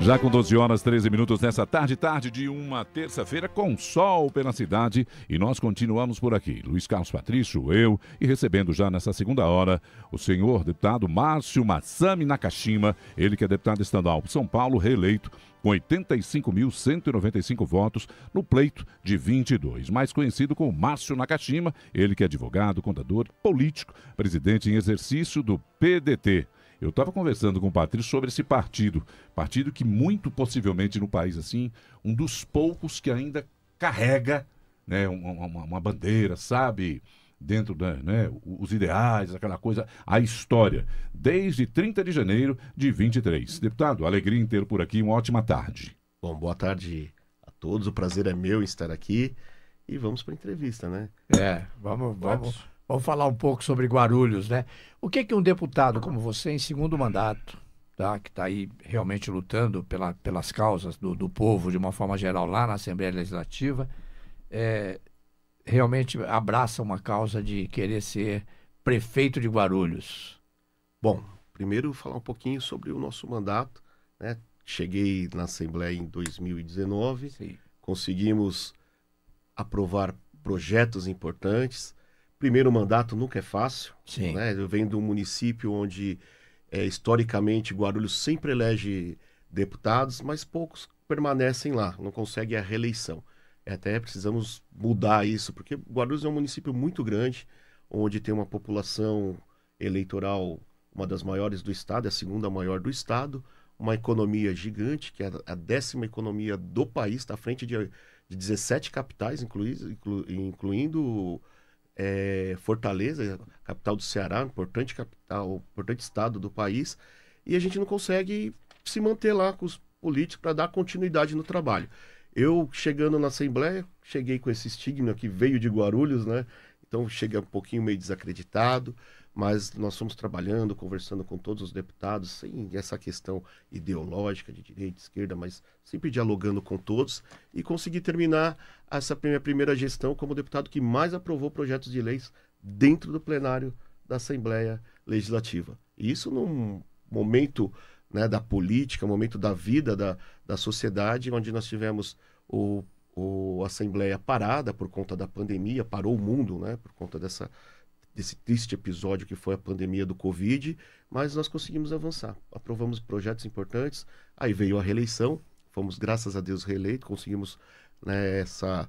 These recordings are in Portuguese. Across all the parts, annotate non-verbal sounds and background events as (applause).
Já com 12 horas 13 minutos nessa tarde, tarde de uma terça-feira com sol pela cidade e nós continuamos por aqui. Luiz Carlos Patrício, eu e recebendo já nessa segunda hora o senhor deputado Márcio Massami Nakashima, ele que é deputado estadual São Paulo, reeleito com 85.195 votos no pleito de 22, mais conhecido como Márcio Nakashima, ele que é advogado, contador, político, presidente em exercício do PDT. Eu estava conversando com o Patrício sobre esse partido, partido que muito possivelmente no país assim, um dos poucos que ainda carrega né, uma, uma, uma bandeira, sabe? Dentro da, né, os ideais, aquela coisa, a história, desde 30 de janeiro de 23. Deputado, alegria em ter por aqui, uma ótima tarde. Bom, boa tarde a todos, o prazer é meu estar aqui e vamos para a entrevista, né? É, vamos, vamos. vamos. Vamos falar um pouco sobre Guarulhos, né? O que que um deputado como você, em segundo mandato, tá? que está aí realmente lutando pela, pelas causas do, do povo de uma forma geral lá na Assembleia Legislativa, é, realmente abraça uma causa de querer ser prefeito de Guarulhos? Bom, primeiro falar um pouquinho sobre o nosso mandato. Né? Cheguei na Assembleia em 2019, Sim. conseguimos aprovar projetos importantes Primeiro mandato nunca é fácil. Sim. Né? Eu venho de um município onde, é, historicamente, Guarulhos sempre elege deputados, mas poucos permanecem lá, não conseguem a reeleição. É, até precisamos mudar isso, porque Guarulhos é um município muito grande, onde tem uma população eleitoral, uma das maiores do estado, é a segunda maior do estado, uma economia gigante, que é a décima economia do país, está à frente de, de 17 capitais, incluindo é, Fortaleza, capital do Ceará, importante capital, importante estado do país, e a gente não consegue se manter lá com os políticos para dar continuidade no trabalho. Eu chegando na Assembleia, cheguei com esse estigma que veio de Guarulhos, né? Então chega um pouquinho meio desacreditado, mas nós fomos trabalhando, conversando com todos os deputados, sem essa questão ideológica de direita, esquerda, mas sempre dialogando com todos e consegui terminar essa minha primeira gestão como deputado que mais aprovou projetos de leis dentro do plenário da Assembleia Legislativa. E isso num momento né, da política, momento da vida da, da sociedade, onde nós tivemos o o, Assembleia parada por conta da pandemia, parou o mundo, né? Por conta dessa, desse triste episódio que foi a pandemia do Covid, mas nós conseguimos avançar. Aprovamos projetos importantes, aí veio a reeleição, fomos, graças a Deus, reeleitos, conseguimos né, essa,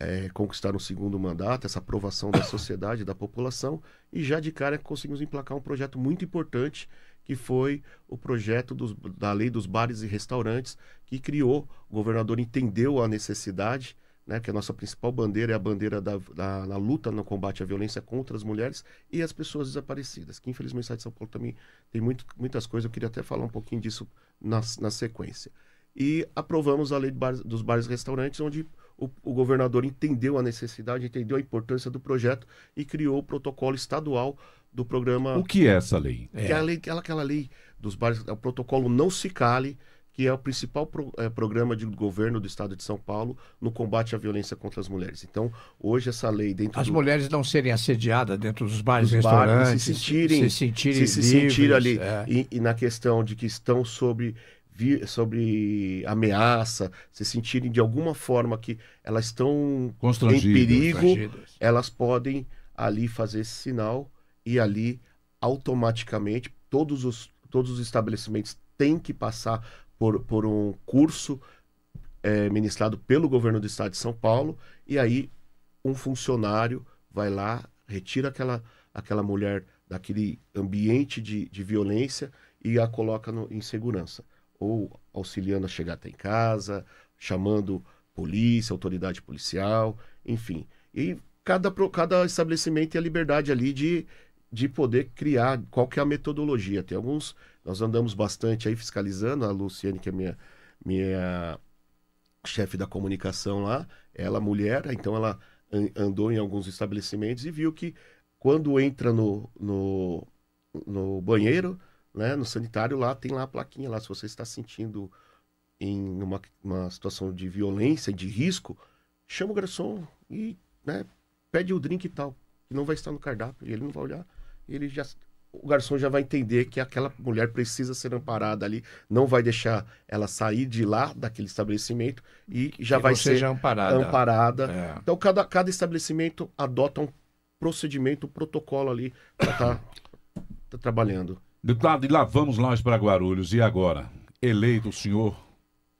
é, conquistar um segundo mandato, essa aprovação da sociedade, da população, e já de cara conseguimos emplacar um projeto muito importante que foi o projeto dos, da lei dos bares e restaurantes que criou, o governador entendeu a necessidade, né, que é a nossa principal bandeira é a bandeira da, da, luta no combate à violência contra as mulheres e as pessoas desaparecidas, que infelizmente o Estado de São Paulo também tem muito, muitas coisas, eu queria até falar um pouquinho disso na, na sequência. E aprovamos a lei dos bares e restaurantes, onde o, o, governador entendeu a necessidade, entendeu a importância do projeto e criou o protocolo estadual do programa. O que é essa lei? Que é, a lei, aquela, aquela lei dos bares, é o protocolo Não Se Cale, que é o principal pro, é, programa de governo do Estado de São Paulo no combate à violência contra as mulheres. Então, hoje essa lei dentro as do... mulheres não serem assediadas dentro dos bares, dos restaurantes, bares, se sentirem, se sentirem, se, se ali é. e, e na questão de que estão sobre sobre ameaça, se sentirem de alguma forma que elas estão em perigo, elas podem ali fazer esse sinal e ali automaticamente todos os, todos os estabelecimentos têm que passar por, por um curso é, ministrado pelo governo do estado de São Paulo e aí um funcionário vai lá, retira aquela, aquela mulher daquele ambiente de, de violência e a coloca no, em segurança. Ou auxiliando a chegar até em casa, chamando polícia, autoridade policial, enfim. E cada, cada estabelecimento tem a liberdade ali de, de poder criar qual que é a metodologia. Tem alguns, nós andamos bastante aí fiscalizando, a Luciane, que é minha, minha chefe da comunicação lá, ela mulher, então ela andou em alguns estabelecimentos e viu que quando entra no, no, no banheiro, né, no sanitário lá, tem lá a plaquinha lá, se você está sentindo em uma, uma situação de violência, de risco, chama o garçom e né, pede o drink e tal, que não vai estar no cardápio, e ele não vai olhar ele já o garçom já vai entender que aquela mulher precisa ser amparada ali, não vai deixar ela sair de lá daquele estabelecimento e já que vai ser é amparada. amparada. É. Então cada, cada estabelecimento adota um procedimento, um protocolo ali para estar tá, tá trabalhando. Deputado, e lá vamos nós para Guarulhos. E agora? Eleito o senhor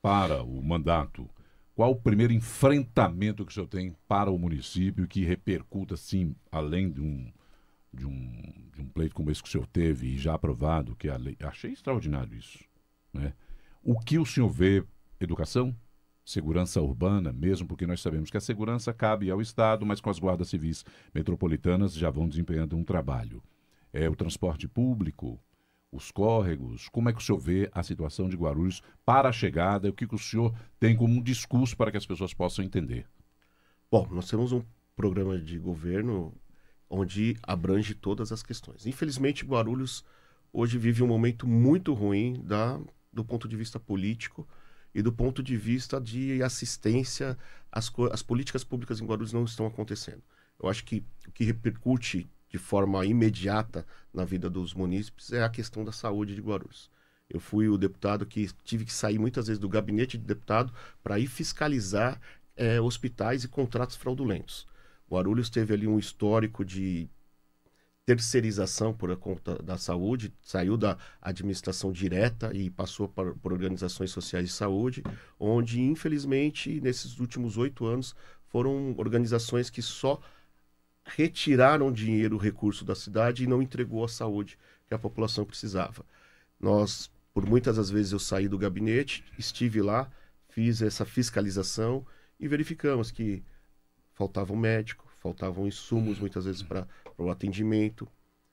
para o mandato, qual o primeiro enfrentamento que o senhor tem para o município que repercuta, assim, além de um de um, de um pleito como esse que o senhor teve e já aprovado, que é a lei. Achei extraordinário isso. Né? O que o senhor vê? Educação? Segurança urbana, mesmo porque nós sabemos que a segurança cabe ao Estado, mas com as guardas civis metropolitanas já vão desempenhando um trabalho. É o transporte público, os córregos, como é que o senhor vê a situação de Guarulhos para a chegada, o que, que o senhor tem como um discurso para que as pessoas possam entender? Bom, nós temos um programa de governo onde abrange todas as questões. Infelizmente, Guarulhos hoje vive um momento muito ruim da, do ponto de vista político e do ponto de vista de assistência, as, as políticas públicas em Guarulhos não estão acontecendo. Eu acho que o que repercute de forma imediata na vida dos munícipes é a questão da saúde de Guarulhos. Eu fui o deputado que tive que sair muitas vezes do gabinete de deputado para ir fiscalizar é, hospitais e contratos fraudulentos. O Arulhos teve ali um histórico de terceirização por conta da saúde, saiu da administração direta e passou por, por organizações sociais de saúde, onde, infelizmente, nesses últimos oito anos, foram organizações que só retiraram dinheiro, recurso da cidade e não entregou a saúde que a população precisava. Nós, por muitas das vezes, eu saí do gabinete, estive lá, fiz essa fiscalização e verificamos que faltava um médico, faltavam insumos hum. muitas vezes para o atendimento.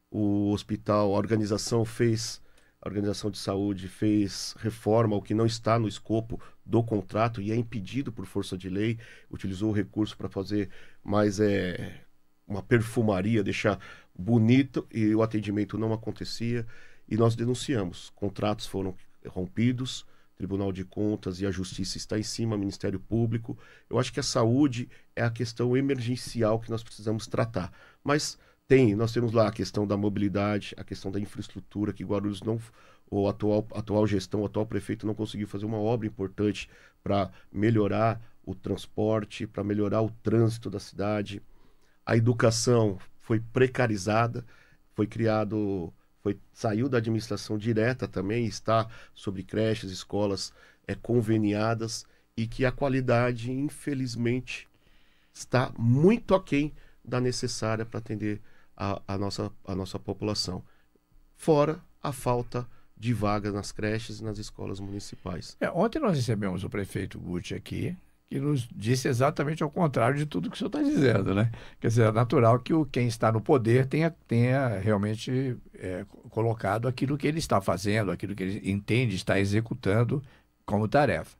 O hospital, a organização fez, a organização de saúde fez reforma, o que não está no escopo do contrato e é impedido por força de lei. Utilizou o recurso para fazer mais é, uma perfumaria, deixar bonito e o atendimento não acontecia. E nós denunciamos. Contratos foram rompidos, Tribunal de Contas e a Justiça está em cima, Ministério Público. Eu acho que a saúde é a questão emergencial que nós precisamos tratar. Mas tem, nós temos lá a questão da mobilidade, a questão da infraestrutura, que Guarulhos não, ou atual, atual gestão, o atual prefeito não conseguiu fazer uma obra importante para melhorar o transporte, para melhorar o trânsito da cidade. A educação foi precarizada, foi criado foi, saiu da administração direta também, está sobre creches, escolas é, conveniadas e que a qualidade, infelizmente, está muito aquém da necessária para atender a, a, nossa, a nossa população. Fora a falta de vagas nas creches e nas escolas municipais. É, ontem nós recebemos o prefeito Guti aqui, que nos disse exatamente ao contrário de tudo que o senhor está dizendo, né? Quer dizer, é natural que o, quem está no poder tenha, tenha realmente é, colocado aquilo que ele está fazendo, aquilo que ele entende, está executando como tarefa.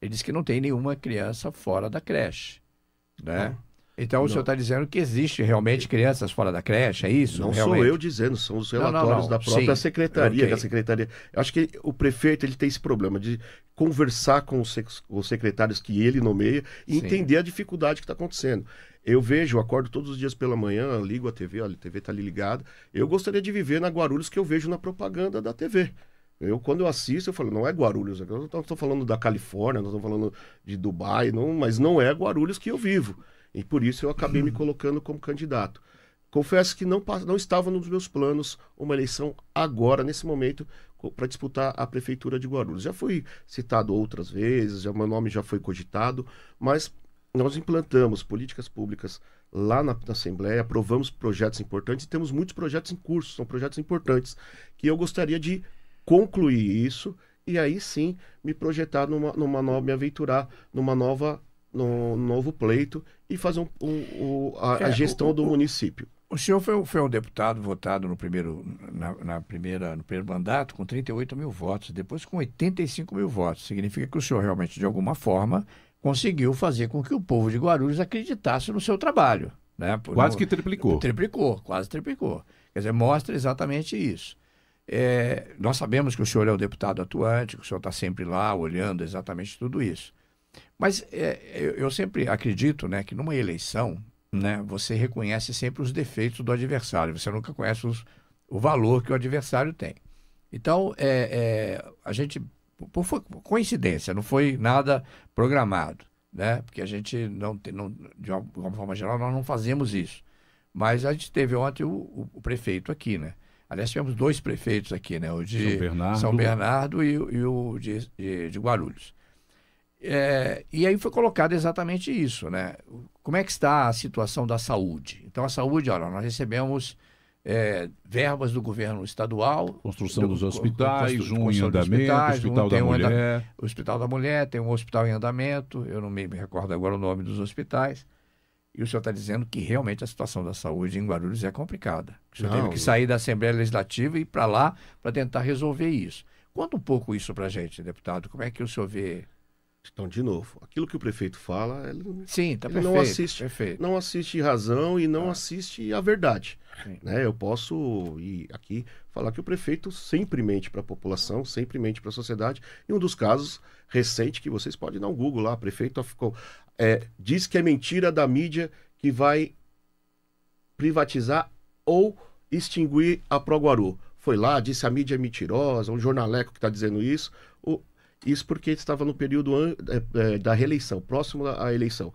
Ele diz que não tem nenhuma criança fora da creche, né? É. Então não. o senhor está dizendo que existe realmente crianças fora da creche, é isso? Não realmente? sou eu dizendo, são os relatórios não, não, da própria Sim. secretaria, okay. da secretaria. Acho que o prefeito ele tem esse problema de conversar com os, secretários que ele nomeia e Sim. entender a dificuldade que está acontecendo. Eu vejo, acordo todos os dias pela manhã, ligo a TV, olha, a TV está ali ligada. Eu gostaria de viver na Guarulhos que eu vejo na propaganda da TV. Eu, quando eu assisto, eu falo, não é Guarulhos, eu estou falando da Califórnia, não estou falando de Dubai, não, mas não é Guarulhos que eu vivo. E por isso eu acabei me uhum. colocando como candidato. Confesso que não, não estava nos meus planos uma eleição agora, nesse momento, para disputar a prefeitura de Guarulhos. Já fui citado outras vezes, já, meu nome já foi cogitado, mas nós implantamos políticas públicas lá na, na, Assembleia, aprovamos projetos importantes e temos muitos projetos em curso, são projetos importantes, que eu gostaria de concluir isso e aí sim me projetar numa, numa nova, me aventurar numa nova no novo pleito e fazer um, um, um, a, é, a, gestão o, do o, município. O senhor foi, foi um deputado votado no primeiro, na, na, primeira, no primeiro mandato com 38 mil votos, depois com 85 mil votos. Significa que o senhor realmente, de alguma forma, conseguiu fazer com que o povo de Guarulhos acreditasse no seu trabalho. Né? Por, quase que triplicou. Triplicou, quase triplicou. Quer dizer, mostra exatamente isso. É, nós sabemos que o senhor é o deputado atuante, que o senhor está sempre lá olhando exatamente tudo isso. Mas é, eu, eu, sempre acredito né, que numa eleição né, você reconhece sempre os defeitos do adversário, você nunca conhece os, o valor que o adversário tem. Então, é, é, a gente, por, por, coincidência, não foi nada programado, né? porque a gente, não, não de uma forma geral, nós não fazemos isso. Mas a gente teve ontem o, o, o prefeito aqui, né? Aliás, tivemos dois prefeitos aqui, né? O de São Bernardo, São Bernardo e, e o de, de, de Guarulhos. É, e aí foi colocado exatamente isso, né? Como é que está a situação da saúde? Então, a saúde, olha, nós recebemos é, verbas do governo estadual. Construção do, dos hospitais, um em andamento, o Hospital um, da Mulher. Anda, hospital da Mulher, tem um hospital em andamento, eu não me recordo agora o nome dos hospitais. E o senhor está dizendo que realmente a situação da saúde em Guarulhos é complicada. O senhor não, teve que sair da Assembleia Legislativa e ir para lá para tentar resolver isso. Conta um pouco isso para a gente, deputado. Como é que o senhor vê então, de novo, aquilo que o prefeito fala, ele, Sim, tá ele perfeito, não assiste, perfeito. não assiste razão e não ah. assiste a verdade. Né? Eu posso ir aqui falar que o prefeito sempre mente para a população, sempre mente para a sociedade. E um dos casos recentes que vocês podem dar um Google lá, prefeito ficou é, diz que é mentira da mídia que vai privatizar ou extinguir a Proguaru. Foi lá, disse a mídia é mentirosa, um jornaleco que está dizendo isso. O, isso porque estava no período é, é, da reeleição, próximo à eleição.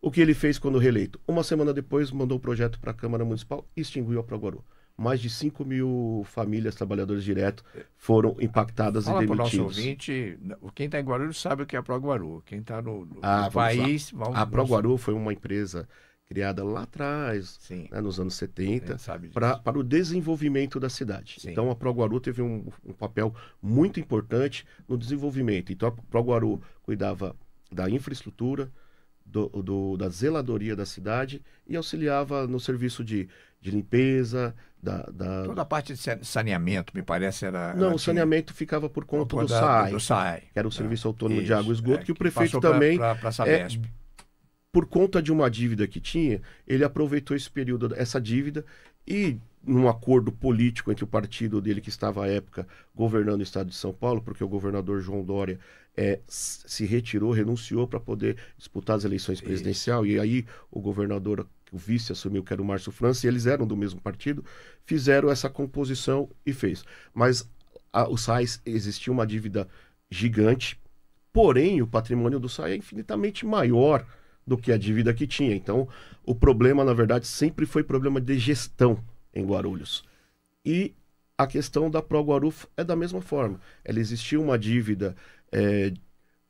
O que ele fez quando reeleito? Uma semana depois, mandou o projeto para a Câmara Municipal e extinguiu a Proguaru. Mais de 5 mil famílias trabalhadoras direto foram impactadas Fala e demitidas. Para o nosso ouvinte, né, quem está em Guarulhos sabe o que é a Proguaru. Quem está no, no, ah, país... Vamos, a Proguaru vamos... foi uma empresa criada lá atrás, né, nos anos 70, para o desenvolvimento da cidade. Sim. Então a Proguaru teve um, um, papel muito importante no desenvolvimento. Então a Proguaru cuidava da infraestrutura, do, do, da zeladoria da cidade e auxiliava no serviço de, de limpeza, da, da... Toda a parte de saneamento, me parece, era... Não, era o saneamento que... ficava por conta por do, da, SAI, do SAI, que era o Serviço é. Autônomo Isso, de Água e Esgoto, é, que, que o prefeito também... Pra, pra, é pra por conta de uma dívida que tinha, ele aproveitou esse período, essa dívida, e num acordo político entre o partido dele que estava à época governando o estado de São Paulo, porque o governador João Dória é, se retirou, renunciou para poder disputar as eleições presidenciais e aí o governador, o vice assumiu que era o Márcio França, e eles eram do mesmo partido, fizeram essa composição e fez. Mas a, o SAIS existia uma dívida gigante, porém o patrimônio do SAIS é infinitamente maior do que a dívida que tinha. Então, o problema, na verdade, sempre foi problema de gestão em Guarulhos. E a questão da Pro Guaru é da mesma forma. Ela existia uma dívida é,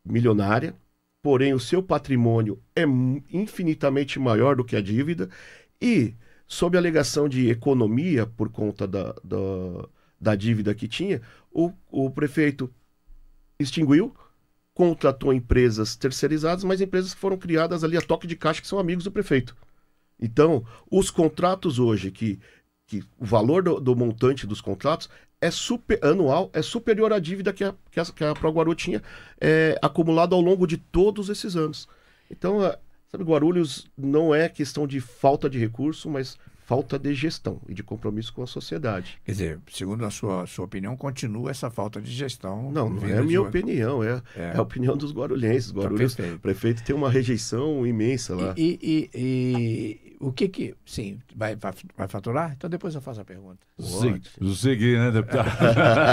milionária, porém o seu patrimônio é infinitamente maior do que a dívida e, sob a alegação de economia por conta da, da, da dívida que tinha, o, o prefeito extinguiu, contratou empresas terceirizadas, mas empresas que foram criadas ali a toque de caixa, que são amigos do prefeito. Então, os contratos hoje, que, que o valor do, do montante dos contratos é super, anual é superior à dívida que a, que a, que a ProGuaru tinha é, acumulado ao longo de todos esses anos. Então, é, sabe, Guarulhos não é questão de falta de recurso, mas falta de gestão e de compromisso com a sociedade. Quer dizer, segundo a sua, sua opinião, continua essa falta de gestão. Não, não é a minha opinião, é, é. é, a opinião dos guarulhenses. Tá Guarulhos, tá o prefeito tem uma rejeição imensa lá. E, e, e, e o que que... Sim, vai, vai, vai, faturar? Então depois eu faço a pergunta. Segui, né, deputado?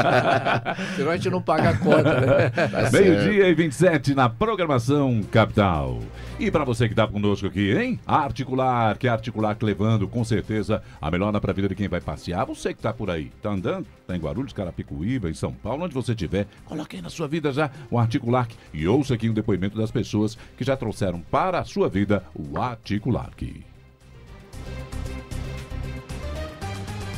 (laughs) Senão a gente não paga a conta, né? Tá (laughs) Meio-dia e 27 na programação Capital. E para você que está conosco aqui, hein? Articular, que é Articular levando, com certeza certeza a melhor para a vida de quem vai passear. Você que está por aí, está andando, está em Guarulhos, Carapicuíba, em São Paulo, onde você estiver, coloque aí na sua vida já o articulark e ouça aqui um depoimento das pessoas que já trouxeram para a sua vida o articulark.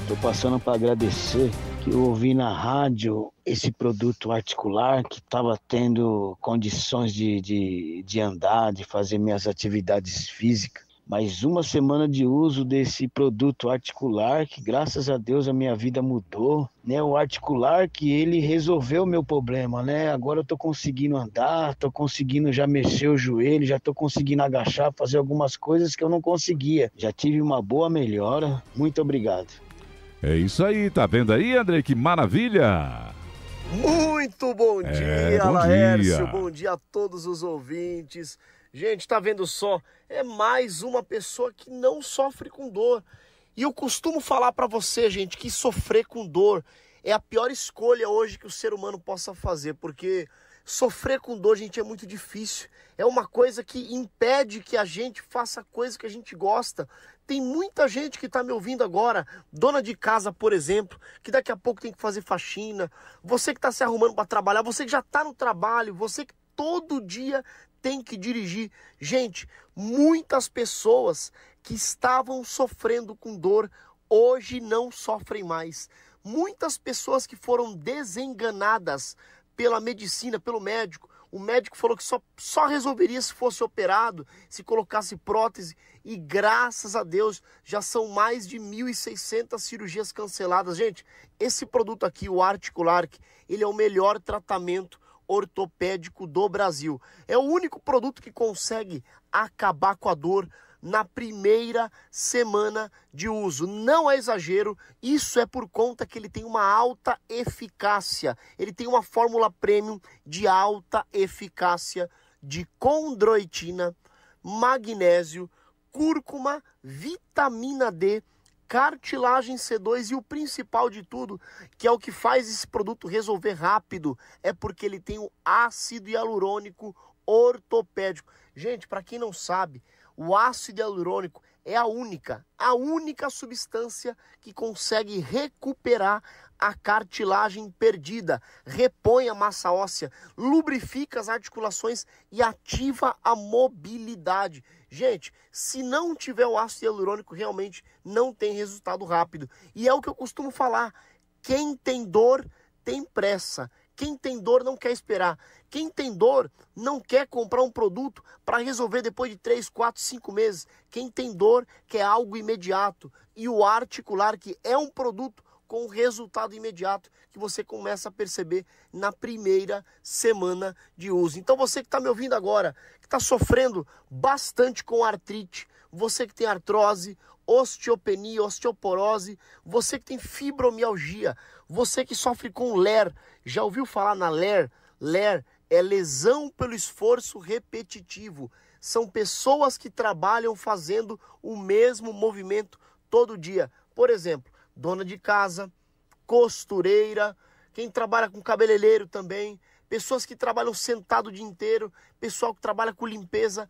Estou passando para agradecer que eu ouvi na rádio esse produto articular que estava tendo condições de, de, de andar, de fazer minhas atividades físicas mais uma semana de uso desse produto articular que graças a Deus a minha vida mudou, né? O articular que ele resolveu meu problema, né? Agora eu tô conseguindo andar, tô conseguindo já mexer o joelho, já tô conseguindo agachar, fazer algumas coisas que eu não conseguia. Já tive uma boa melhora. Muito obrigado. É isso aí, tá vendo aí, André? Que maravilha! Muito bom é, dia, é, bom Laércio. Dia. Bom dia a todos os ouvintes. Gente, tá vendo só? É mais uma pessoa que não sofre com dor. E eu costumo falar para você, gente, que sofrer com dor é a pior escolha hoje que o ser humano possa fazer, porque sofrer com dor, gente, é muito difícil. É uma coisa que impede que a gente faça a coisa que a gente gosta. Tem muita gente que está me ouvindo agora, dona de casa, por exemplo, que daqui a pouco tem que fazer faxina. Você que está se arrumando para trabalhar, você que já está no trabalho, você que todo dia tem que dirigir. Gente, muitas pessoas que estavam sofrendo com dor hoje não sofrem mais. Muitas pessoas que foram desenganadas pela medicina, pelo médico, o médico falou que só, só resolveria se fosse operado, se colocasse prótese. E graças a Deus já são mais de 1.600 cirurgias canceladas. Gente, esse produto aqui, o Articularc, ele é o melhor tratamento ortopédico do Brasil. É o único produto que consegue acabar com a dor na primeira semana de uso. Não é exagero, isso é por conta que ele tem uma alta eficácia. Ele tem uma fórmula premium de alta eficácia de condroitina, magnésio, cúrcuma, vitamina D, cartilagem C2 e o principal de tudo, que é o que faz esse produto resolver rápido, é porque ele tem o ácido hialurônico ortopédico. Gente, para quem não sabe, o ácido hialurônico é a única, a única substância que consegue recuperar a cartilagem perdida, repõe a massa óssea, lubrifica as articulações e ativa a mobilidade. Gente, se não tiver o ácido hialurônico, realmente não tem resultado rápido. E é o que eu costumo falar: quem tem dor tem pressa. Quem tem dor não quer esperar. Quem tem dor não quer comprar um produto para resolver depois de 3, 4, 5 meses. Quem tem dor quer algo imediato. E o articular, que é um produto com resultado imediato que você começa a perceber na primeira semana de uso. Então você que está me ouvindo agora, que está sofrendo bastante com artrite, você que tem artrose, osteopenia, osteoporose, você que tem fibromialgia, você que sofre com LER, já ouviu falar na LER? LER é lesão pelo esforço repetitivo. São pessoas que trabalham fazendo o mesmo movimento todo dia. Por exemplo, dona de casa, costureira, quem trabalha com cabeleireiro também, pessoas que trabalham sentado o dia inteiro, pessoal que trabalha com limpeza,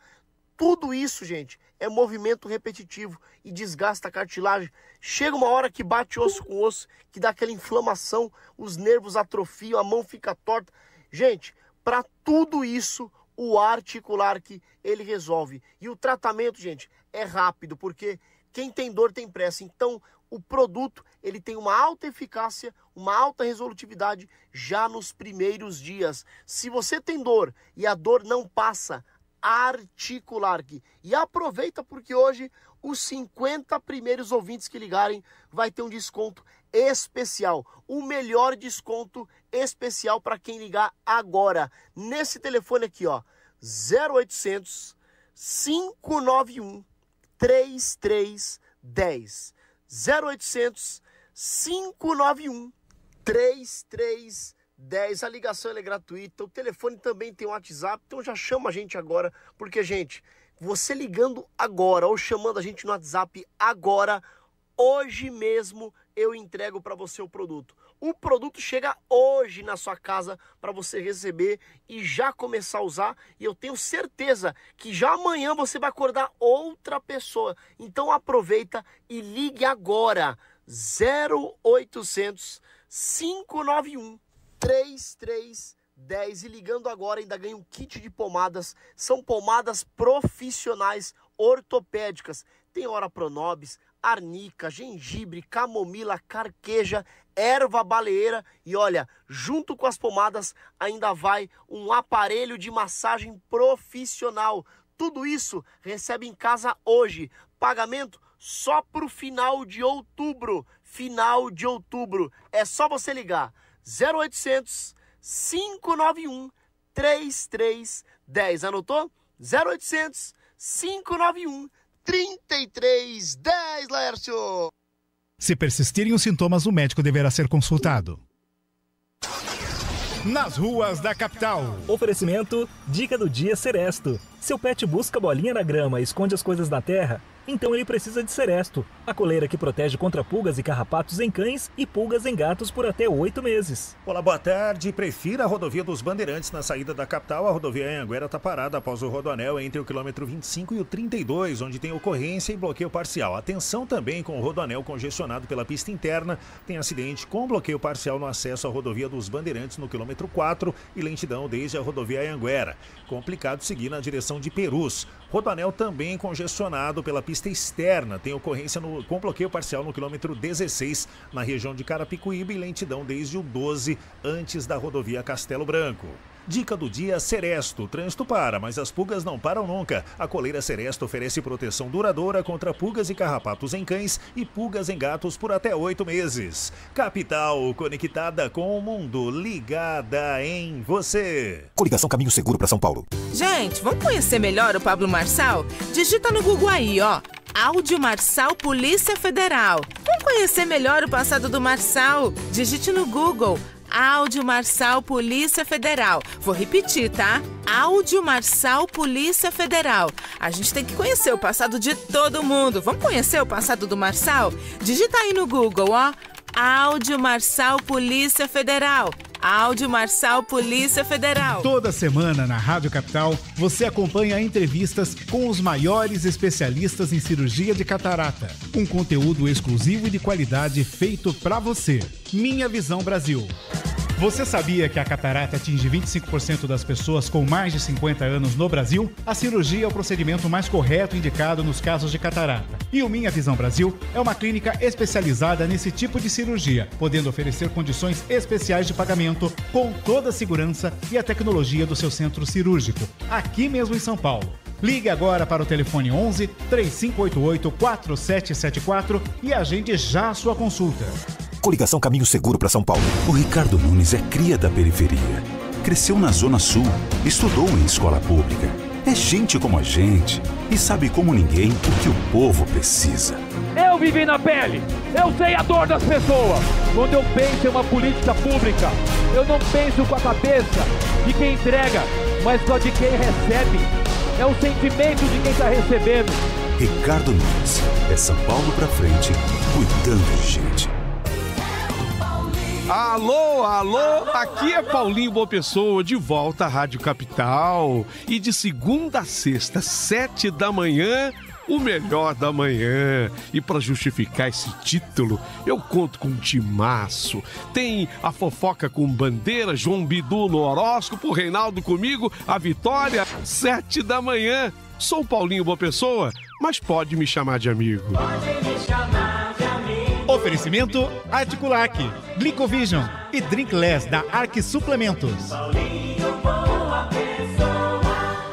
tudo isso, gente, é movimento repetitivo e desgasta a cartilagem. Chega uma hora que bate osso com osso, que dá aquela inflamação, os nervos atrofiam, a mão fica torta. Gente, para tudo isso, o articular que ele resolve. E o tratamento, gente, é rápido, porque quem tem dor tem pressa. Então, o produto, ele tem uma alta eficácia, uma alta resolutividade já nos primeiros dias. Se você tem dor e a dor não passa, articular aqui. E aproveita porque hoje os 50 primeiros ouvintes que ligarem vai ter um desconto especial, o melhor desconto especial para quem ligar agora nesse telefone aqui, ó, 0800 591 3310. 0800 591 3310. 10. A ligação é gratuita. O telefone também tem o WhatsApp. Então já chama a gente agora, porque, gente, você ligando agora ou chamando a gente no WhatsApp agora, hoje mesmo eu entrego para você o produto. O produto chega hoje na sua casa para você receber e já começar a usar. E eu tenho certeza que já amanhã você vai acordar outra pessoa. Então aproveita e ligue agora 0800 591 3310 e ligando agora ainda ganha um kit de pomadas. São pomadas profissionais ortopédicas. Tem hora pronobis, arnica, gengibre, camomila, carqueja, erva baleeira e olha, junto com as pomadas ainda vai um aparelho de massagem profissional. Tudo isso recebe em casa hoje. Pagamento só para o final de outubro. Final de outubro. É só você ligar. 0800 591 3310. Anotou? 0800 591 3310, Laércio. Se persistirem os sintomas, o médico deverá ser consultado. Nas ruas da capital. Oferecimento: Dica do dia Seresto. Seu pet busca bolinha na grama e esconde as coisas na terra então ele precisa de Seresto, a coleira que protege contra pulgas e carrapatos em cães e pulgas em gatos por até oito meses. Olá, boa tarde. Prefira a rodovia dos Bandeirantes na saída da capital. A rodovia Anguera está parada após o rodoanel entre o quilômetro 25 e o 32, onde tem ocorrência e bloqueio parcial. Atenção também com o rodoanel congestionado pela pista interna. Tem acidente com bloqueio parcial no acesso à rodovia dos Bandeirantes no quilômetro 4 e lentidão desde a rodovia Anguera. Complicado seguir na direção de Perus. Rodoanel também congestionado pela pista externa. Tem ocorrência no, com bloqueio parcial no quilômetro 16, na região de Carapicuíba, e lentidão desde o 12, antes da rodovia Castelo Branco. Dica do dia Seresto. Trânsito para, mas as pulgas não param nunca. A coleira Seresto oferece proteção duradoura contra pulgas e carrapatos em cães e pulgas em gatos por até oito meses. Capital, conectada com o mundo, ligada em você. Coligação Caminho Seguro para São Paulo. Gente, vamos conhecer melhor o Pablo Marçal? Digita no Google aí, ó. Áudio Marçal Polícia Federal. Vamos conhecer melhor o passado do Marçal? Digite no Google Áudio Marçal Polícia Federal. Vou repetir, tá? Áudio Marçal Polícia Federal. A gente tem que conhecer o passado de todo mundo. Vamos conhecer o passado do Marçal? Digita aí no Google, ó. Áudio Marçal Polícia Federal. Áudio Marçal Polícia Federal. Toda semana na Rádio Capital, você acompanha entrevistas com os maiores especialistas em cirurgia de catarata. Um conteúdo exclusivo e de qualidade feito para você. Minha Visão Brasil. Você sabia que a catarata atinge 25% das pessoas com mais de 50 anos no Brasil? A cirurgia é o procedimento mais correto indicado nos casos de catarata. E o Minha Visão Brasil é uma clínica especializada nesse tipo de cirurgia, podendo oferecer condições especiais de pagamento com toda a segurança e a tecnologia do seu centro cirúrgico, aqui mesmo em São Paulo. Ligue agora para o telefone 11 3588 4774 e agende já a sua consulta. Coligação Caminho Seguro para São Paulo. O Ricardo Nunes é cria da periferia. Cresceu na Zona Sul, estudou em escola pública. É gente como a gente e sabe como ninguém o que o povo precisa. Eu vivi na pele, eu sei a dor das pessoas. Quando eu penso em uma política pública, eu não penso com a cabeça de quem entrega, mas só de quem recebe. É o sentimento de quem está recebendo. Ricardo Nunes, é São Paulo para frente, cuidando de gente. Alô, alô, aqui é Paulinho Boa Pessoa, de volta à Rádio Capital. E de segunda a sexta, sete da manhã, o melhor da manhã. E para justificar esse título, eu conto com um timaço. Tem a fofoca com bandeira, João Bidu no horóscopo, Reinaldo comigo, a Vitória, sete da manhã. Sou Paulinho Boa Pessoa, mas pode me chamar de amigo. Pode me chamar de Oferecimento Articulac, Glicovision e Drinkless da Arc Suplementos.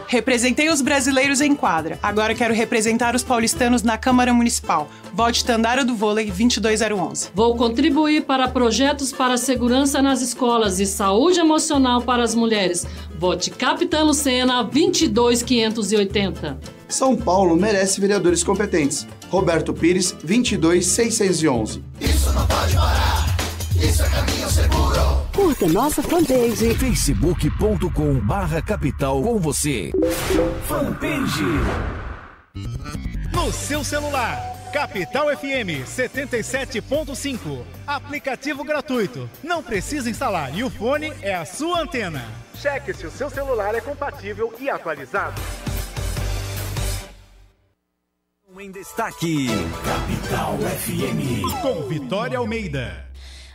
Representei os brasileiros em quadra. Agora quero representar os paulistanos na Câmara Municipal. Vote Tandara do Vôlei 22011. Vou contribuir para projetos para segurança nas escolas e saúde emocional para as mulheres. Vote Capitã Lucena 22580. São Paulo merece vereadores competentes Roberto Pires, 22611. Isso não pode parar. Isso é caminho seguro. Curta nossa fanpage. facebook.com barra capital com você. Fanpage. No seu celular. Capital FM 77.5. Aplicativo gratuito. Não precisa instalar e o fone é a sua antena. Cheque se o seu celular é compatível e atualizado. Em destaque, Capital FM, com Vitória Almeida.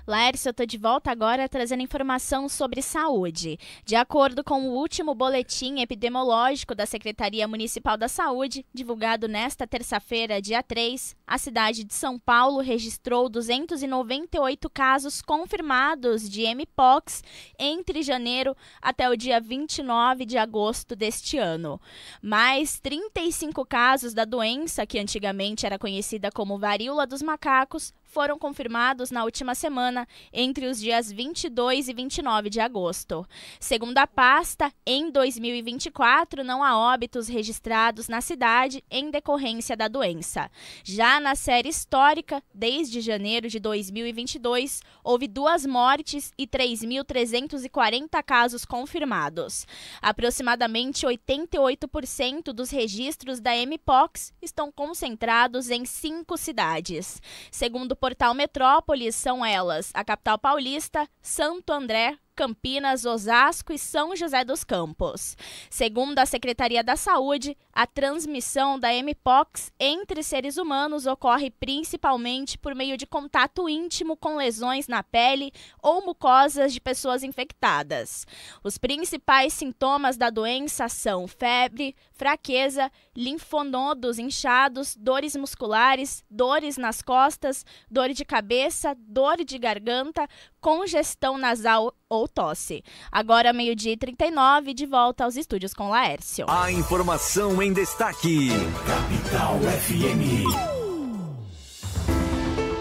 Laércio, eu estou de volta agora trazendo informação sobre saúde. De acordo com o último boletim epidemiológico da Secretaria Municipal da Saúde, divulgado nesta terça-feira, dia 3, a cidade de São Paulo registrou 298 casos confirmados de Mpox entre janeiro até o dia 29 de agosto deste ano. Mais 35 casos da doença, que antigamente era conhecida como varíola dos macacos, foram confirmados na última semana, entre os dias 22 e 29 de agosto. Segundo a pasta, em 2024 não há óbitos registrados na cidade em decorrência da doença. Já na série histórica, desde janeiro de 2022, houve duas mortes e 3.340 casos confirmados. Aproximadamente 88% dos registros da MPOX estão concentrados em cinco cidades. Segundo, portal Metrópolis são elas: a capital paulista, Santo André, Campinas, Osasco e São José dos Campos. Segundo a Secretaria da Saúde, a transmissão da Mpox entre seres humanos ocorre principalmente por meio de contato íntimo com lesões na pele ou mucosas de pessoas infectadas. Os principais sintomas da doença são febre, fraqueza, linfonodos inchados, dores musculares, dores nas costas, dor de cabeça, dor de garganta, congestão nasal ou tosse. Agora, meio-dia e 39, de volta aos estúdios com Laércio. A informação em destaque. Capital FM.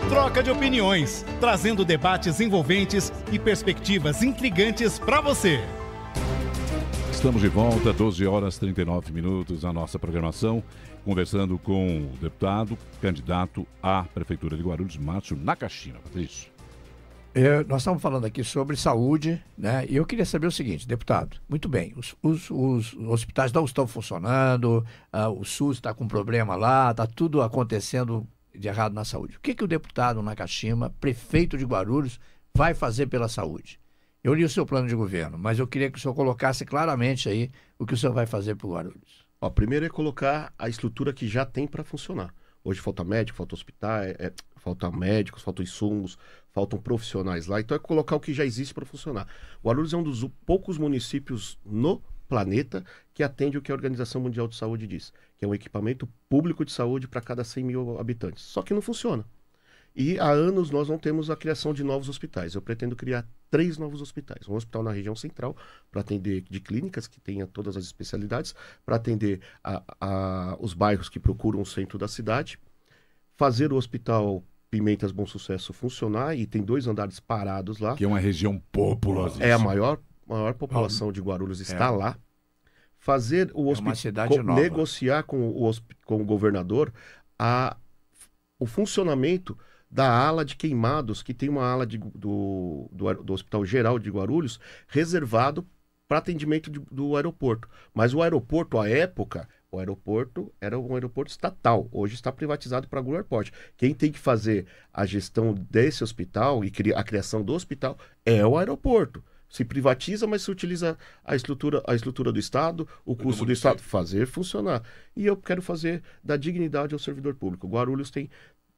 Troca de opiniões, trazendo debates envolventes e perspectivas intrigantes para você. Estamos de volta, 12 horas 39 minutos, na nossa programação, conversando com o deputado, candidato à Prefeitura de Guarulhos, Márcio Nakashima. Patrício. Eu, é, nós estamos falando aqui sobre saúde, né? E eu queria saber o seguinte, deputado. Muito bem, os, os, os hospitais não estão funcionando, uh, o SUS está com problema lá, está tudo acontecendo de errado na saúde. O que, que o deputado Nakashima, prefeito de Guarulhos, vai fazer pela saúde? Eu li o seu plano de governo, mas eu queria que o senhor colocasse claramente aí o que o senhor vai fazer para Guarulhos. Ó, primeiro é colocar a estrutura que já tem para funcionar. Hoje falta médico, falta hospital, é, falta médicos, faltam insumos, faltam profissionais lá. Então é colocar o que já existe para funcionar. Guarulhos é um dos poucos municípios no planeta que atende o que a Organização Mundial de Saúde diz, que é um equipamento público de saúde para cada 100 mil habitantes. Só que não funciona. E há anos nós não temos a criação de novos hospitais. Eu pretendo criar três novos hospitais: um hospital na região central, para atender de clínicas que tenha todas as especialidades, para atender a, a, os bairros que procuram o centro da cidade, fazer o hospital Pimentas Bom Sucesso funcionar e tem dois andares parados lá. Que é uma região populosa. É a maior, maior população de Guarulhos é. está é. lá. Fazer o hospital. É negociar com o, com o governador a, o funcionamento da ala de queimados, que tem uma ala de, do, do, do Hospital Geral de Guarulhos reservado para atendimento de, do aeroporto. Mas o aeroporto, à época, o aeroporto era um aeroporto estatal, hoje está privatizado para a Globo Airport. Quem tem que fazer a gestão desse hospital e a criação do hospital é o aeroporto. Se privatiza, mas se utiliza a estrutura, a estrutura do Estado, o custo do Estado, fazer funcionar. E eu quero fazer da dignidade ao servidor público. Guarulhos tem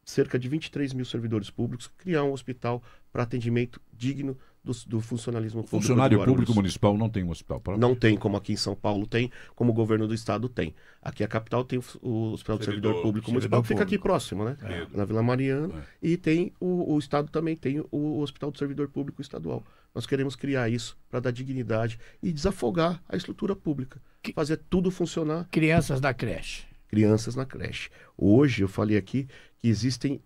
cerca de 23 mil servidores públicos, criar um hospital para atendimento digno do, do funcionalismo o público. Funcionário público municipal não tem um hospital próprio? Não tem, como aqui em São Paulo tem, como o governo do estado tem. Aqui a capital tem o, o Hospital do servidor, servidor Público Municipal, que fica aqui próximo, né? É. Na Vila Mariana. É. E tem o, o, estado também tem o Hospital do Servidor Público Estadual. Nós queremos criar isso para dar dignidade e desafogar a estrutura pública. Que... Fazer tudo funcionar. Crianças da creche crianças na creche. Hoje, eu falei aqui que existem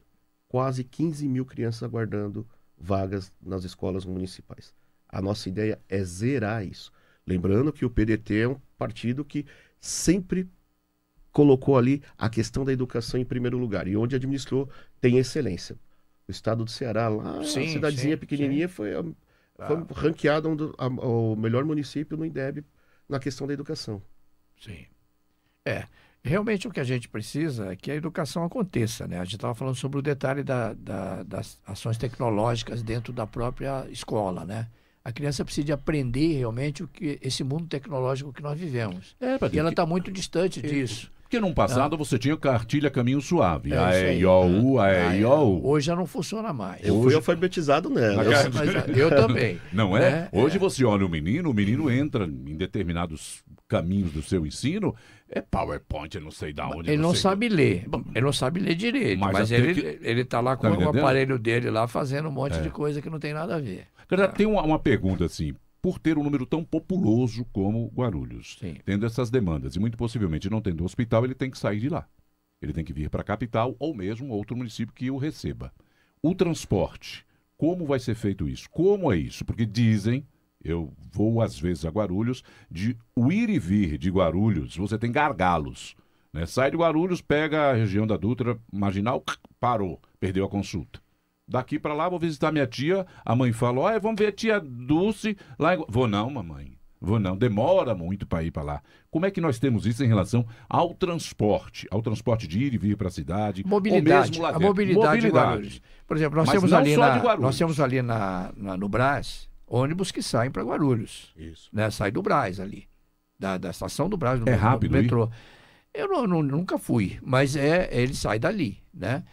quase 15 mil crianças aguardando vagas nas escolas municipais. A nossa ideia é zerar isso. Lembrando que o PDT é um partido que sempre colocou ali a questão da educação em primeiro lugar e onde administrou tem excelência. O estado do Ceará, lá, sim, a cidadezinha sim, pequenininha, sim. foi, ah. ranqueado um do, a, o melhor município no INDEB na questão da educação. Sim. É. Realmente o que a gente precisa é que a educação aconteça, né? A gente estava falando sobre o detalhe da, da, das ações tecnológicas dentro da própria escola, né? A criança precisa aprender realmente o que esse mundo tecnológico que nós vivemos. É, e ela está muito distante disso. Porque no passado ah. você tinha cartilha Caminho Suave. É a u ah. a ah, é. EIOU. Hoje já não funciona mais. Eu hoje... fui alfabetizado nela. Eu, é eu também. (laughs) Não é? é? Hoje é. você olha o menino, o menino entra em determinados caminhos do seu ensino, é PowerPoint, eu não sei da onde. Ele não, não sabe que... ler. Ele não sabe ler direito. Mas, mas ele, que... ele tá lá tá com tá o aparelho dele lá fazendo um monte é. de coisa que não tem nada a ver. Cara, tá. tem uma, uma pergunta assim por ter um número tão populoso como Guarulhos, Sim. tendo essas demandas. E muito possivelmente, não tendo hospital, ele tem que sair de lá. Ele tem que vir para a capital ou mesmo outro município que o receba. O transporte, como vai ser feito isso? Como é isso? Porque dizem, eu vou às vezes a Guarulhos, de o ir e vir de Guarulhos, você tem gargalos. Né? Sai de Guarulhos, pega a região da Dutra, marginal, parou, perdeu a consulta. Daqui para lá vou visitar minha tia. A mãe falou: Olha, vamos ver a tia Dulce lá. Em... Vou não, mamãe. Vou não. Demora muito para ir para lá. Como é que nós temos isso em relação ao transporte? Ao transporte de ir e vir para a cidade? Mobilidade. a mobilidade, mobilidade. Guarulhos. Por exemplo, nós temos ali, na, nós temos ali na, na, no Brás ônibus que saem para Guarulhos. Isso. Né? Sai do Brás ali. Da, da estação do Brás, é metrô, rápido, metrô. Eu não, não, nunca fui, mas é ele sai dali, né?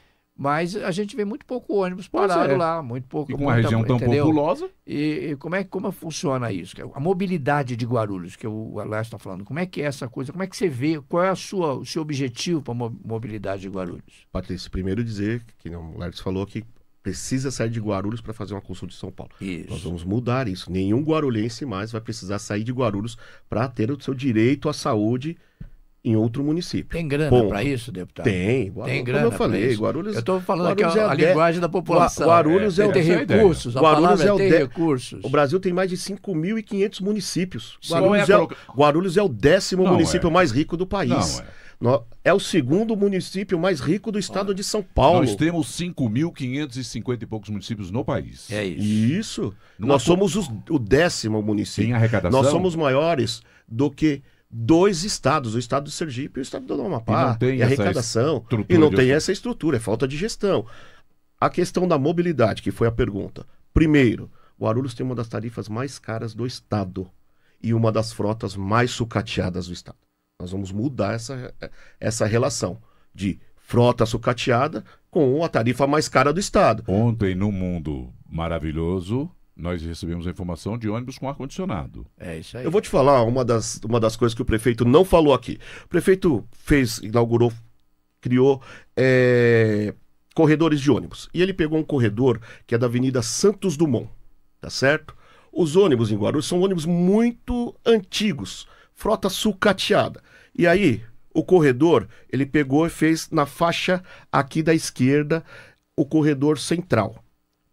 Mas a gente vê muito pouco ônibus é. parado é. lá, muito pouco. E com uma região tão entendeu? populosa. E, e, como, é, como funciona isso? É a mobilidade de Guarulhos, que o Alas está falando, como é que é essa coisa? Como é que você vê? Qual é a sua, o seu objetivo para a mobilidade de Guarulhos? Patrícia, primeiro dizer, que o Laércio falou, que precisa sair de Guarulhos para fazer uma consulta de São Paulo. Isso. Nós vamos mudar isso. Nenhum guarulhense mais vai precisar sair de Guarulhos para ter o seu direito à saúde em outro município. Tem grana para isso, deputado? Tem. Guarulhos, tem grana. Como eu falei, Guarulhos. Eu estou falando aqui a, é a linguagem da população. Guarulhos é, é, é o tem recursos. A Guarulhos é, é o tem de... recursos. O Brasil tem mais de 5.500 municípios. É Guarulhos é, o... Guarulhos é o décimo Não município é. mais rico do país. Não, é o segundo município mais rico do estado de São Paulo. Nós temos 5.550 e poucos municípios no país. É isso. Isso. Nós somos os, o décimo município. Tem arrecadação? Nós somos maiores do que dois estados, o estado de Sergipe e o estado do Amapá, e, e arrecadação, e não tem essa estrutura, é falta de gestão. A questão da mobilidade, que foi a pergunta. Primeiro, o Arulhos tem uma das tarifas mais caras do estado e uma das frotas mais sucateadas do estado. Nós vamos mudar essa, eh, essa relação de frota sucateada com a tarifa mais cara do estado. Ontem no mundo maravilhoso, nós recebemos a informação de ônibus com ar-condicionado. É isso aí. Eu vou te falar uma das, uma das coisas que o prefeito não falou aqui. O prefeito fez, inaugurou, criou é, corredores de ônibus. E ele pegou um corredor que é da Avenida Santos Dumont, tá certo? Os ônibus em Guarulhos são ônibus muito antigos, frota sucateada. E aí, o corredor, ele pegou e fez na faixa aqui da esquerda o corredor central.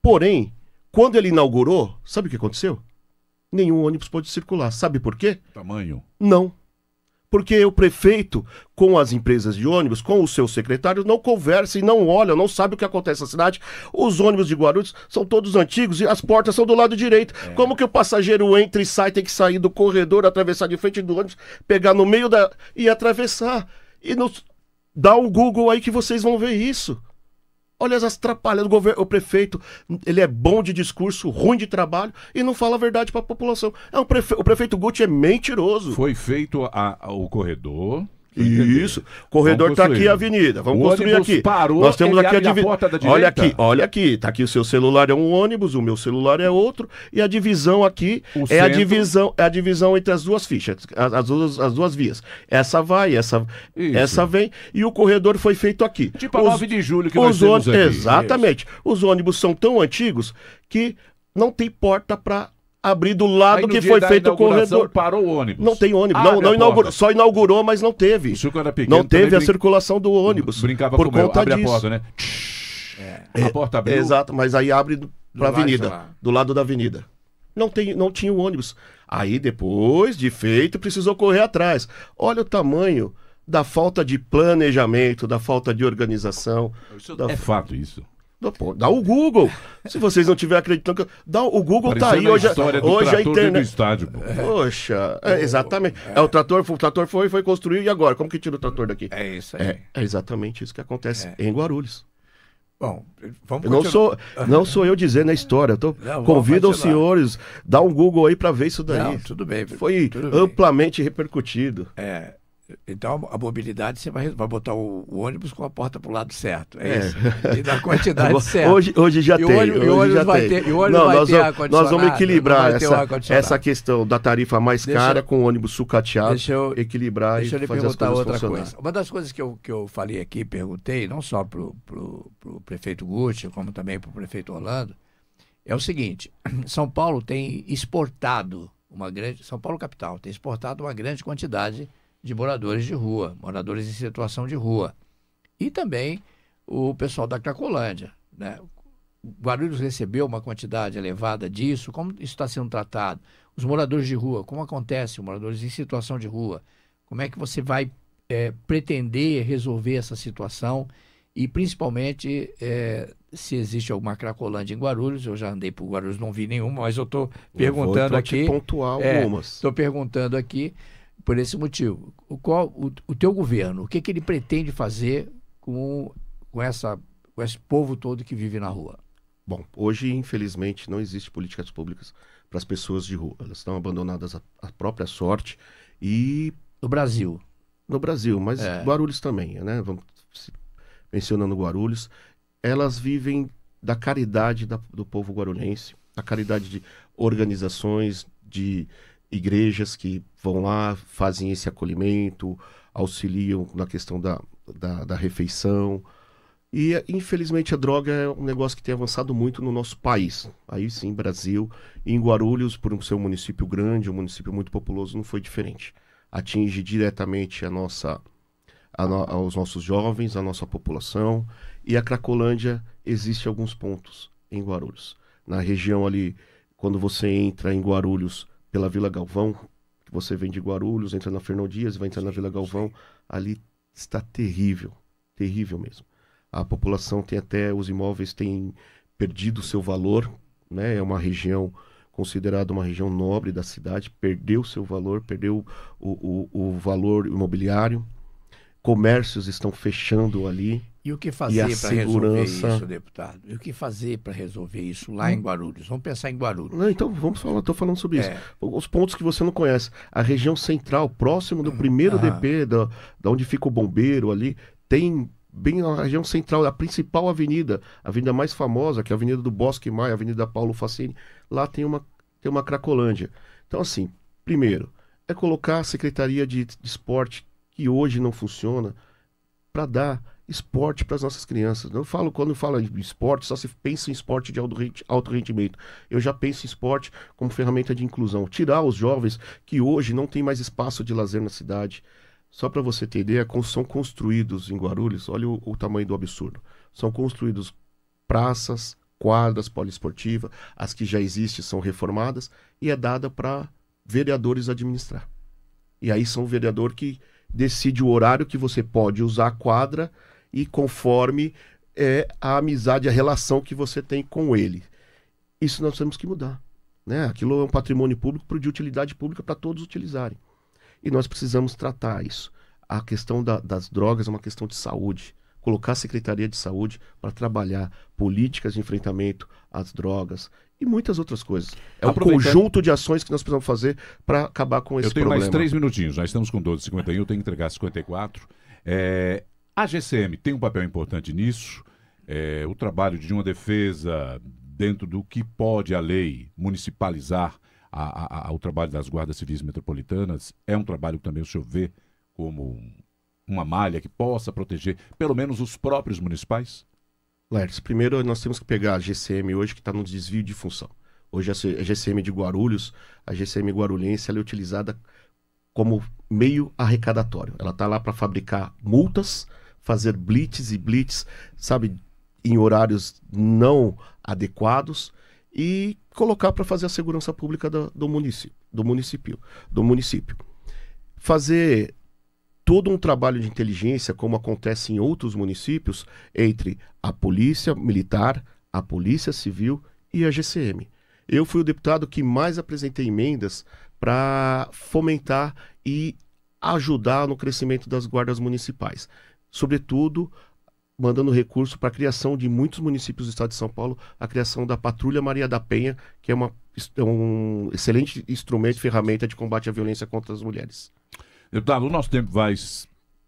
Porém, quando ele inaugurou, sabe o que aconteceu? Nenhum ônibus pôde circular. Sabe por quê? Tamanho. Não. Porque o prefeito, com as empresas de ônibus, com os seus secretários, não conversa e não olha, não sabe o que acontece na cidade. Os ônibus de Guarulhos são todos antigos e as portas são do lado direito. É. Como que o passageiro entra e sai, tem que sair do corredor, atravessar de frente do ônibus, pegar no meio da. e atravessar. E nos... dá um Google aí que vocês vão ver isso. Olha as atrapalhas. O, o prefeito, ele é bom de discurso, ruim de trabalho e não fala a verdade para a população. É um prefe... O prefeito Guti é mentiroso. Foi feito a, a, o corredor, isso. Corredor está aqui, avenida. Vamos o construir aqui. Parou, Nós temos aqui a divisão. Olha aqui, olha aqui. Está aqui o seu celular é um ônibus, o meu celular é outro. E a divisão aqui o é centro... a divisão, é a divisão entre as duas fichas, as, duas, as duas vias. Essa vai, essa, essa vem. E o corredor foi feito aqui. Tipo os, a 9 de julho que os nós temos aqui. Exatamente. Isso. Os ônibus são tão antigos que não tem porta para abrir do lado que foi feito o corredor. Parou o ônibus. Não tem ônibus. Ah, não, não é inaugurou, só inaugurou, mas não teve. O senhor, era pequeno, não teve brin... a circulação do ônibus. Brincava por com conta abre disso. a porta, né? É, a porta abriu. Exato, mas aí abre para a avenida, lá. do lado da avenida. Não, tem, não tinha o ônibus. Aí depois de feito, precisou correr atrás. Olha o tamanho da falta de planejamento, da falta de organização. Da... É fato isso dá o Google. Se vocês não estiverem acreditando que. Dá, o Google Parecendo tá aí. Hoje, a, hoje é- é a internet. Estádio, é. Poxa, é, exatamente. É, o, trator, o trator foi, foi construído e agora? Como que tira o trator daqui? É isso aí. É, é exatamente isso que acontece em Guarulhos. Bom, vamos continuar. não sou, (laughs) não sou eu dizendo a história. Eu tô, não, convido os senhores, dá um Google aí para ver isso daí. Não, tudo bem. Foi tudo amplamente bem. repercutido. É, então a mobilidade você vai, vai botar o, o ônibus com a porta para o lado certo. É, é. isso. E na (laughs) quantidade certa. Hoje, hoje já tem. Hoje, hoje, hoje já vai tem. ter, não, nós, vamos, nós vamos equilibrar essa, essa questão da tarifa mais deixa cara eu, com o ônibus sucateado. Deixa eu, equilibrar deixa eu lhe perguntar outra coisa. Uma das coisas que eu, que eu falei aqui, perguntei, não só para o prefeito Gucci, como também para o prefeito Orlando, é o seguinte: (clears throat) São Paulo tem exportado uma grande. São Paulo capital tem exportado uma grande quantidade de de moradores de rua, moradores em situação de rua. E também o pessoal da Cracolândia. Né? Guarulhos recebeu uma quantidade elevada disso, como isso está sendo tratado? Os moradores de rua, como acontece, moradores em situação de rua, como é que você vai é, pretender resolver essa situação? E principalmente é, se existe alguma cracolândia em Guarulhos, eu já andei por Guarulhos, não vi nenhuma, mas eu estou perguntando eu vou, aqui. É, algumas. Estou é, perguntando aqui por esse motivo. O, qual, o, o teu governo, o que, que ele pretende fazer com, com, essa, com esse povo todo que vive na rua? Bom, hoje, infelizmente, não existe políticas públicas para as pessoas de rua. Elas estão abandonadas à, à própria sorte e... No Brasil. No Brasil, mas é. Guarulhos também, né? Vamos mencionando Guarulhos. Elas vivem da caridade da, do povo guarulhense, da caridade de organizações, de igrejas que vão lá, fazem esse acolhimento, auxiliam na questão da, da, da refeição. E, infelizmente, a droga é um negócio que tem avançado muito no nosso país. Aí sim, Brasil. E em Guarulhos, por ser um município grande, um município muito populoso, não foi diferente. Atinge diretamente a nossa, a no, aos nossos jovens, a nossa população. E a Cracolândia existe alguns pontos em Guarulhos. Na região ali, quando você entra em Guarulhos pela Vila Galvão, que você vem de Guarulhos, entra na Fernão Dias, e vai entrar na Vila Galvão, ali está terrível, terrível mesmo. A população tem até, os imóveis têm perdido seu valor, né? É uma região considerada uma região nobre da cidade, perdeu seu valor, perdeu o, o, o valor imobiliário, comércios estão fechando ali, e o que fazer para resolver isso, deputado? E o que fazer para resolver isso lá hum. em Guarulhos? Vamos pensar em Guarulhos. Não, então vamos falar, estou falando sobre é. isso. Os pontos que você não conhece. A região central, próximo do hum. primeiro ah. DP, da, da onde fica o bombeiro ali, tem bem a região central, a principal avenida, a avenida mais famosa, que é a Avenida do Bosque Maia, a Avenida Paulo Facini, lá tem uma, tem uma cracolândia. Então, assim, primeiro, é colocar a Secretaria de, de Esporte, que hoje não funciona, para dar esporte para as nossas crianças. Eu falo, quando eu falo em esporte, só se pensa em esporte de alto rendimento. Eu já penso em esporte como ferramenta de inclusão. Tirar os jovens que hoje não tem mais espaço de lazer na cidade. Só para você ter ideia, são construídos em Guarulhos, olha o, o tamanho do absurdo. São construídos praças, quadras poliesportiva, as que já existem são reformadas e é dada para vereadores administrar. E aí são o vereador que decide o horário que você pode usar a quadra e conforme é a amizade, a relação que você tem com ele. Isso nós temos que mudar. Né? Aquilo é um patrimônio público de utilidade pública para todos utilizarem. E nós precisamos tratar isso. A questão da, das drogas é uma questão de saúde. Colocar a Secretaria de Saúde para trabalhar políticas de enfrentamento às drogas e muitas outras coisas. É um conjunto de ações que nós precisamos fazer para acabar com esse problema. Eu tenho problema. mais três minutinhos, já estamos com 12,51, eu tenho que entregar 54. É, a GCM tem um papel importante nisso. É, o trabalho de uma defesa dentro do que pode a lei municipalizar a, a, a, o trabalho das guardas civis metropolitanas é um trabalho que também o senhor vê como uma malha que possa proteger pelo menos os próprios municipais? Lércio, primeiro nós temos que pegar a GCM hoje que está no desvio de função. Hoje a GCM de Guarulhos, a GCM guarulhense, ela é utilizada como meio arrecadatório. Ela está lá para fabricar multas, fazer blitz e blitz, sabe, em horários não adequados e colocar para fazer a segurança pública do, do, município, do município, do município. Fazer todo um trabalho de inteligência, como acontece em outros municípios, entre a polícia militar, a polícia civil e a GCM. Eu fui o deputado que mais apresentei emendas para fomentar e ajudar no crescimento das guardas municipais sobretudo mandando recurso para a criação de muitos municípios do estado de São Paulo, a criação da Patrulha Maria da Penha, que é uma, é um excelente instrumento, ferramenta de combate à violência contra as mulheres. Deputado, o nosso tempo vai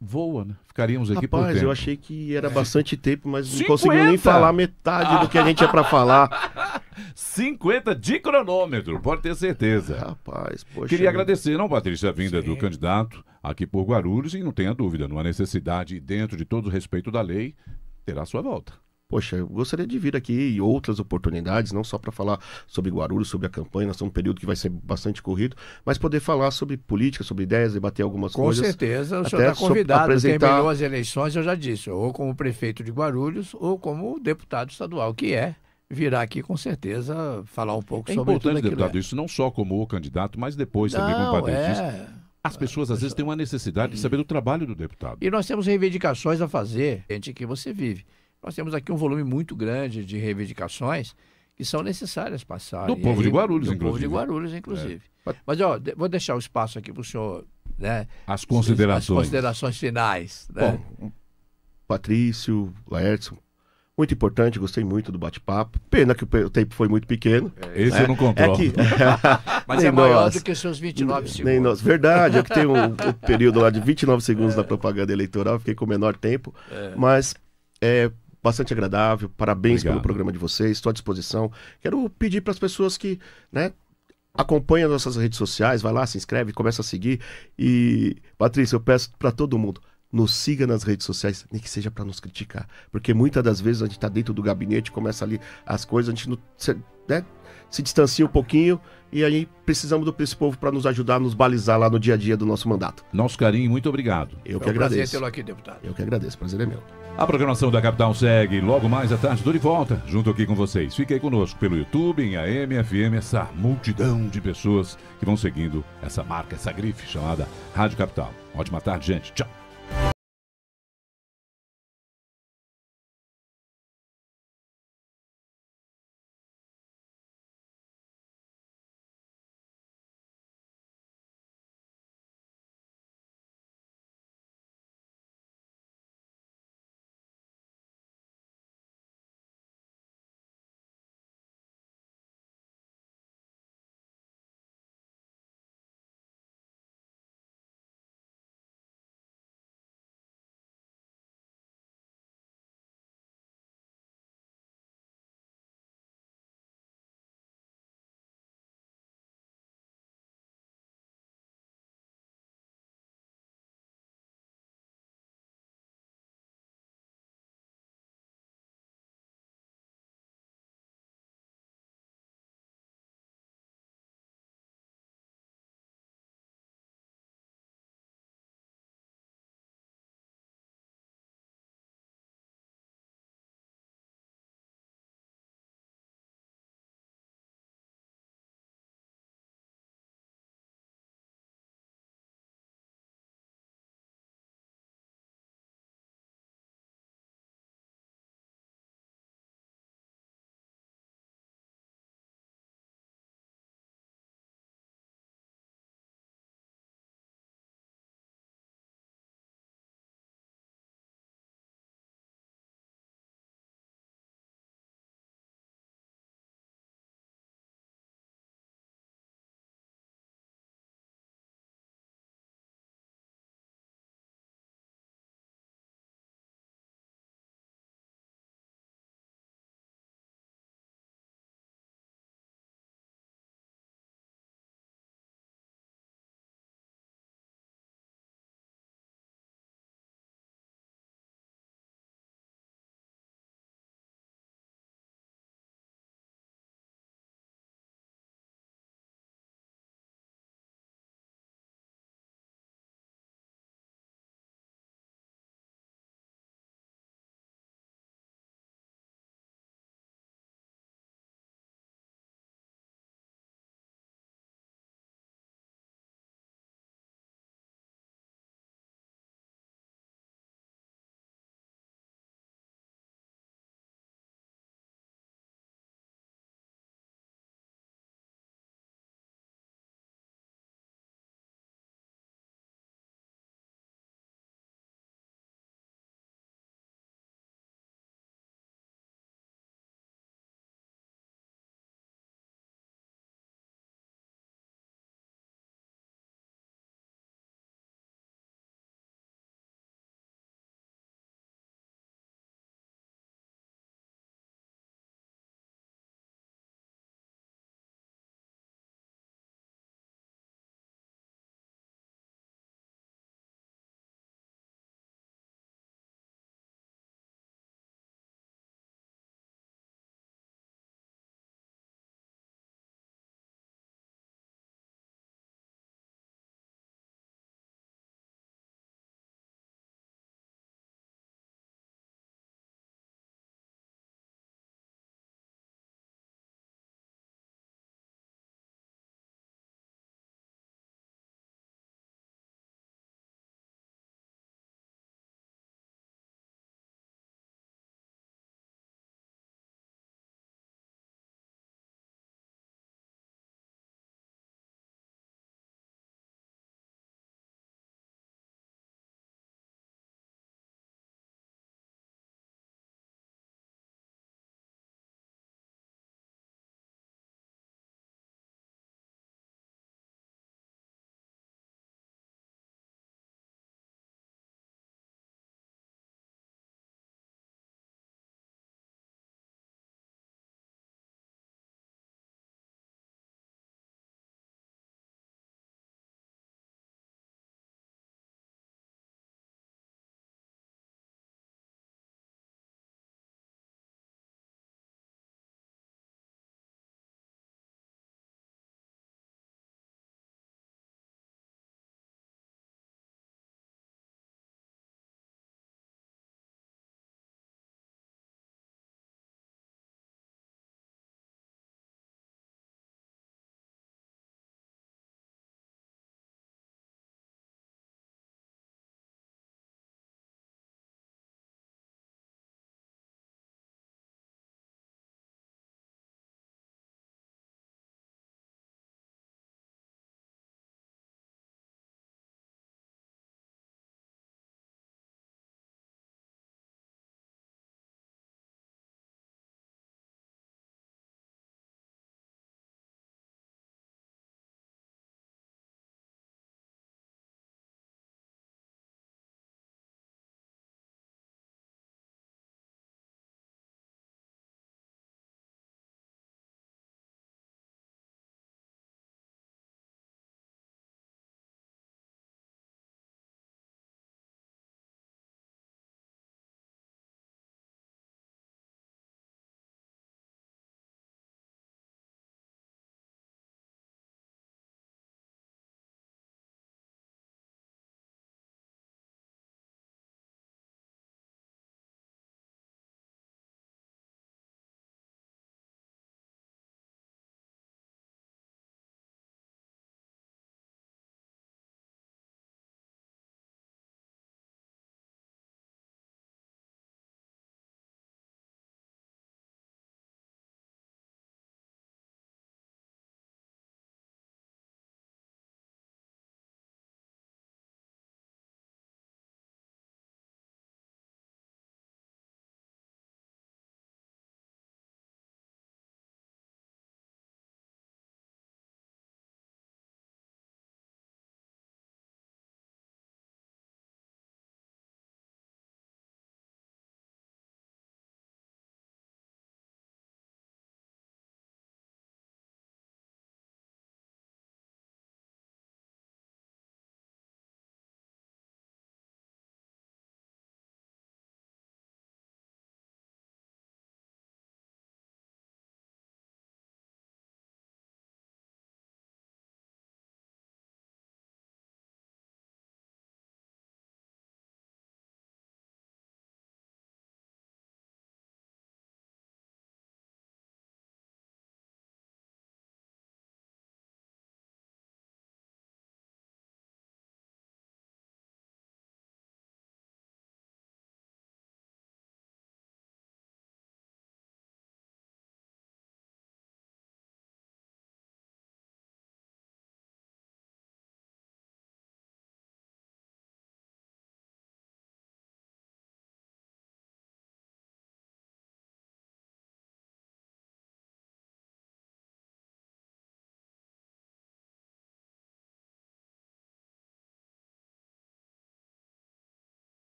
voa, né? Ficaríamos aqui Rapaz, por tempo. eu achei que era bastante tempo, mas 50. não conseguiu nem falar metade do que a gente ia para falar. 50 (laughs) de cronômetro, pode ter certeza. Rapaz, poxa. Queria agradecer, não, Patrícia, a vinda Sim. do candidato aqui por Guarulhos e não tenha dúvida, não há necessidade, dentro de todo o respeito da lei, terá sua volta poxa, gostaria de vir aqui e outras oportunidades, não só para falar sobre Guarulhos, sobre a campanha, nós estamos um período que vai ser bastante corrido, mas poder falar sobre política, sobre ideias, debater algumas Com coisas. Com certeza, o senhor está convidado. Apresentar... Terminou as eleições, eu já disse, ou como prefeito de Guarulhos, ou como deputado estadual, que é virá aqui com certeza falar um pouco é sobre importante, deputado, é. isso não só como o candidato, mas depois não, também como padetista. É... As pessoas às vezes têm uma necessidade de saber do trabalho do deputado. E nós temos reivindicações a fazer, gente, que você vive. Nós temos aqui um volume muito grande de reivindicações que são necessárias passar. Do povo aí, de Guarulhos, do inclusive. Do povo de né? Guarulhos, inclusive. É. Mas ó, vou deixar o espaço aqui para o senhor. Né, as considerações. As considerações finais. Né? Bom, Patrício, Laércio, muito importante, gostei muito do bate-papo. Pena que o tempo foi muito pequeno. É, esse né? eu não controlo. É que... (laughs) Mas é maior nós, do que seus 29 segundos. Nem nós. Verdade, é que tem um, (laughs) um período lá de 29 segundos é. na propaganda eleitoral, fiquei com menor tempo. É. Mas é, bastante agradável. Parabéns Obrigado. pelo programa de vocês, estou à disposição. Quero pedir para as pessoas que, né, acompanham nossas redes sociais, vai lá, se inscreve, começa a seguir. E, Patrícia, eu peço para todo mundo, nos siga nas redes sociais, nem que seja para nos criticar. Porque muitas das vezes a gente está dentro do gabinete, começa ali as coisas, a gente não. Né, se distancia um pouquinho e aí precisamos do desse povo para nos ajudar, nos balizar lá no dia a dia do nosso mandato. Nosso carinho, muito obrigado. Eu é que um agradeço. Prazer tê-lo aqui, deputado. Eu que agradeço, prazer é meu. A programação da Capital segue logo mais à tarde, estou de volta, junto aqui com vocês. Fiquem conosco pelo YouTube, em AM, FM, essa multidão de pessoas que vão seguindo essa marca, essa grife chamada Rádio Capital. Ótima tarde, gente. Tchau.